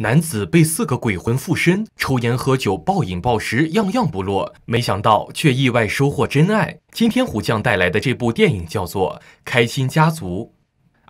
男子被四个鬼魂附身，抽烟喝酒、暴饮暴食，样样不落。没想到却意外收获真爱。今天虎将带来的这部电影叫做《开心家族》。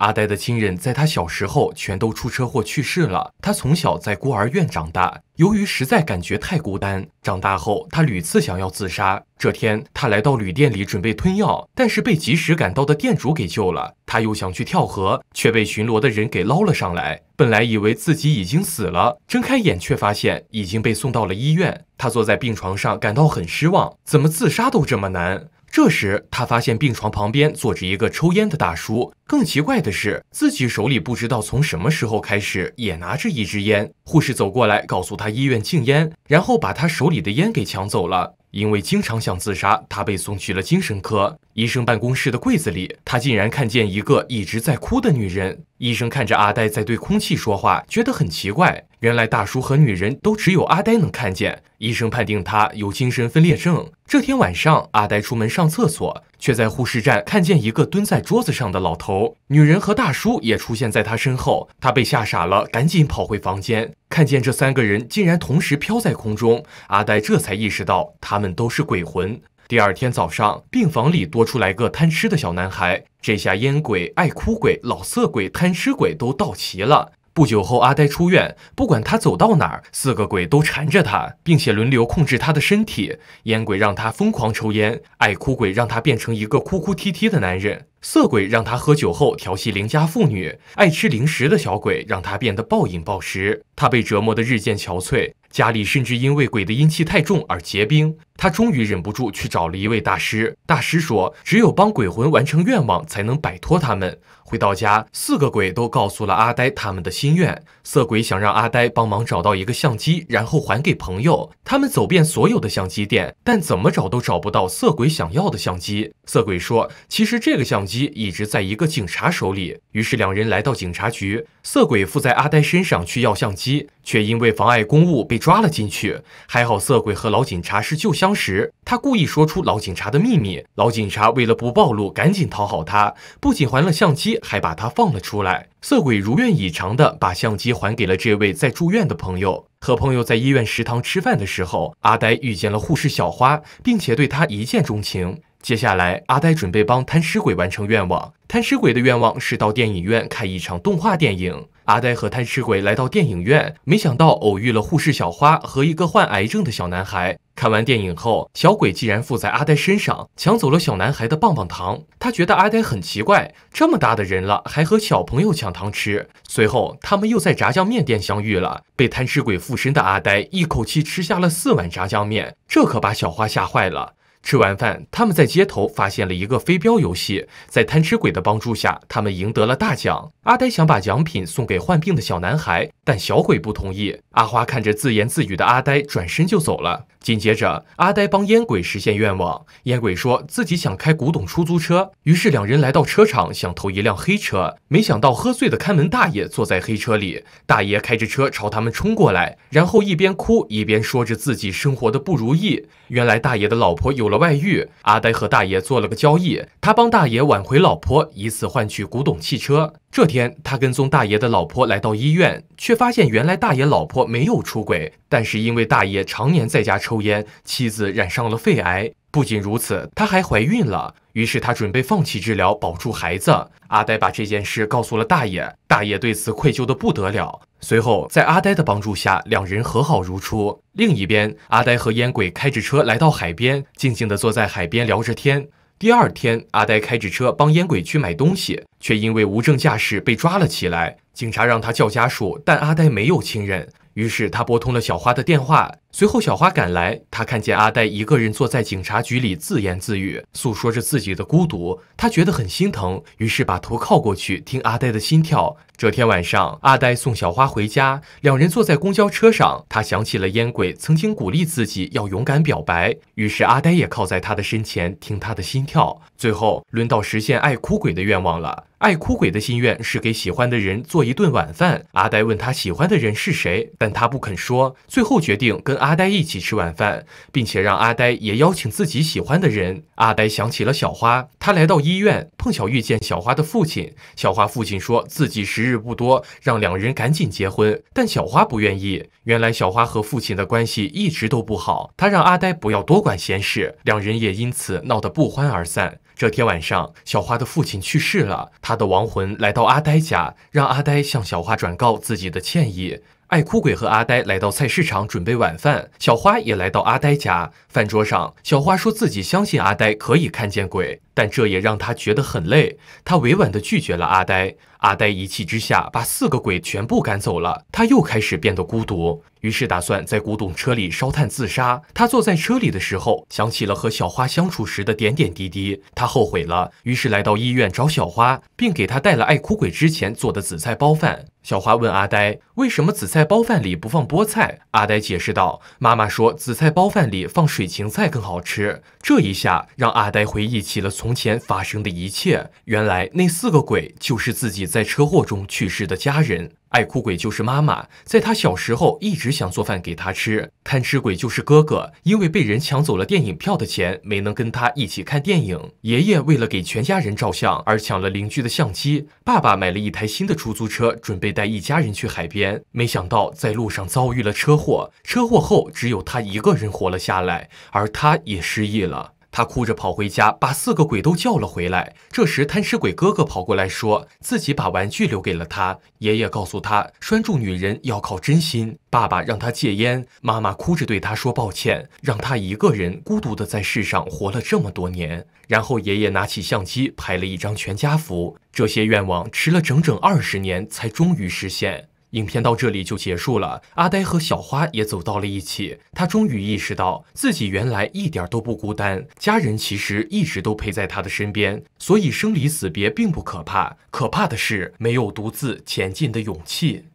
阿呆的亲人在他小时候全都出车祸去世了，他从小在孤儿院长大。由于实在感觉太孤单，长大后他屡次想要自杀。这天，他来到旅店里准备吞药，但是被及时赶到的店主给救了。他又想去跳河，却被巡逻的人给捞了上来。本来以为自己已经死了，睁开眼却发现已经被送到了医院。他坐在病床上，感到很失望，怎么自杀都这么难。这时，他发现病床旁边坐着一个抽烟的大叔。更奇怪的是，自己手里不知道从什么时候开始也拿着一支烟。护士走过来告诉他医院禁烟，然后把他手里的烟给抢走了。因为经常想自杀，他被送去了精神科。医生办公室的柜子里，他竟然看见一个一直在哭的女人。医生看着阿呆在对空气说话，觉得很奇怪。原来大叔和女人都只有阿呆能看见。医生判定他有精神分裂症。这天晚上，阿呆出门上厕所，却在护士站看见一个蹲在桌子上的老头、女人和大叔也出现在他身后。他被吓傻了，赶紧跑回房间，看见这三个人竟然同时飘在空中。阿呆这才意识到，他们都是鬼魂。第二天早上，病房里多出来个贪吃的小男孩。这下，烟鬼、爱哭鬼、老色鬼、贪吃鬼都到齐了。不久后，阿呆出院。不管他走到哪儿，四个鬼都缠着他，并且轮流控制他的身体。烟鬼让他疯狂抽烟，爱哭鬼让他变成一个哭哭啼啼的男人，色鬼让他喝酒后调戏邻家妇女，爱吃零食的小鬼让他变得暴饮暴食。他被折磨得日渐憔悴，家里甚至因为鬼的阴气太重而结冰。他终于忍不住去找了一位大师。大师说：“只有帮鬼魂完成愿望，才能摆脱他们。”回到家，四个鬼都告诉了阿呆他们的心愿。色鬼想让阿呆帮忙找到一个相机，然后还给朋友。他们走遍所有的相机店，但怎么找都找不到色鬼想要的相机。色鬼说：“其实这个相机一直在一个警察手里。”于是两人来到警察局，色鬼附在阿呆身上去要相机，却因为妨碍公务被抓了进去。还好色鬼和老警察是旧相。当时他故意说出老警察的秘密，老警察为了不暴露，赶紧讨好他，不仅还了相机，还把他放了出来。色鬼如愿以偿的把相机还给了这位在住院的朋友。和朋友在医院食堂吃饭的时候，阿呆遇见了护士小花，并且对他一见钟情。接下来，阿呆准备帮贪吃鬼完成愿望。贪吃鬼的愿望是到电影院看一场动画电影。阿呆和贪吃鬼来到电影院，没想到偶遇了护士小花和一个患癌症的小男孩。看完电影后，小鬼竟然附在阿呆身上，抢走了小男孩的棒棒糖。他觉得阿呆很奇怪，这么大的人了，还和小朋友抢糖吃。随后，他们又在炸酱面店相遇了。被贪吃鬼附身的阿呆一口气吃下了四碗炸酱面，这可把小花吓坏了。吃完饭，他们在街头发现了一个飞镖游戏，在贪吃鬼的帮助下，他们赢得了大奖。阿呆想把奖品送给患病的小男孩，但小鬼不同意。阿花看着自言自语的阿呆，转身就走了。紧接着，阿呆帮烟鬼实现愿望。烟鬼说自己想开古董出租车，于是两人来到车场，想偷一辆黑车。没想到喝醉的看门大爷坐在黑车里，大爷开着车朝他们冲过来，然后一边哭一边说着自己生活的不如意。原来大爷的老婆有。了外遇，阿呆和大爷做了个交易，他帮大爷挽回老婆，以此换取古董汽车。这天，他跟踪大爷的老婆来到医院，却发现原来大爷老婆没有出轨，但是因为大爷常年在家抽烟，妻子染上了肺癌。不仅如此，她还怀孕了，于是他准备放弃治疗，保住孩子。阿呆把这件事告诉了大爷，大爷对此愧疚的不得了。随后，在阿呆的帮助下，两人和好如初。另一边，阿呆和烟鬼开着车来到海边，静静地坐在海边聊着天。第二天，阿呆开着车帮烟鬼去买东西，却因为无证驾驶被抓了起来。警察让他叫家属，但阿呆没有亲人，于是他拨通了小花的电话。随后，小花赶来，她看见阿呆一个人坐在警察局里自言自语，诉说着自己的孤独。她觉得很心疼，于是把头靠过去，听阿呆的心跳。这天晚上，阿呆送小花回家，两人坐在公交车上，他想起了烟鬼曾经鼓励自己要勇敢表白，于是阿呆也靠在他的身前，听他的心跳。最后，轮到实现爱哭鬼的愿望了。爱哭鬼的心愿是给喜欢的人做一顿晚饭。阿呆问他喜欢的人是谁，但他不肯说。最后决定跟。阿呆一起吃晚饭，并且让阿呆也邀请自己喜欢的人。阿呆想起了小花，他来到医院，碰巧遇见小花的父亲。小花父亲说自己时日不多，让两人赶紧结婚，但小花不愿意。原来小花和父亲的关系一直都不好，他让阿呆不要多管闲事，两人也因此闹得不欢而散。这天晚上，小花的父亲去世了，他的亡魂来到阿呆家，让阿呆向小花转告自己的歉意。爱哭鬼和阿呆来到菜市场准备晚饭，小花也来到阿呆家。饭桌上，小花说自己相信阿呆可以看见鬼。但这也让他觉得很累，他委婉地拒绝了阿呆。阿呆一气之下把四个鬼全部赶走了，他又开始变得孤独，于是打算在古董车里烧炭自杀。他坐在车里的时候，想起了和小花相处时的点点滴滴，他后悔了，于是来到医院找小花，并给她带了爱哭鬼之前做的紫菜包饭。小花问阿呆：“为什么紫菜包饭里不放菠菜？”阿呆解释道：“妈妈说紫菜包饭里放水芹菜更好吃。”这一下让阿呆回忆起了从。从前发生的一切，原来那四个鬼就是自己在车祸中去世的家人。爱哭鬼就是妈妈，在他小时候一直想做饭给他吃。贪吃鬼就是哥哥，因为被人抢走了电影票的钱，没能跟他一起看电影。爷爷为了给全家人照相而抢了邻居的相机。爸爸买了一台新的出租车，准备带一家人去海边，没想到在路上遭遇了车祸。车祸后，只有他一个人活了下来，而他也失忆了。他哭着跑回家，把四个鬼都叫了回来。这时，贪吃鬼哥哥跑过来，说自己把玩具留给了他。爷爷告诉他，拴住女人要靠真心。爸爸让他戒烟，妈妈哭着对他说抱歉，让他一个人孤独的在世上活了这么多年。然后，爷爷拿起相机拍了一张全家福。这些愿望迟了整整二十年才终于实现。影片到这里就结束了，阿呆和小花也走到了一起。他终于意识到自己原来一点都不孤单，家人其实一直都陪在他的身边。所以生离死别并不可怕，可怕的是没有独自前进的勇气。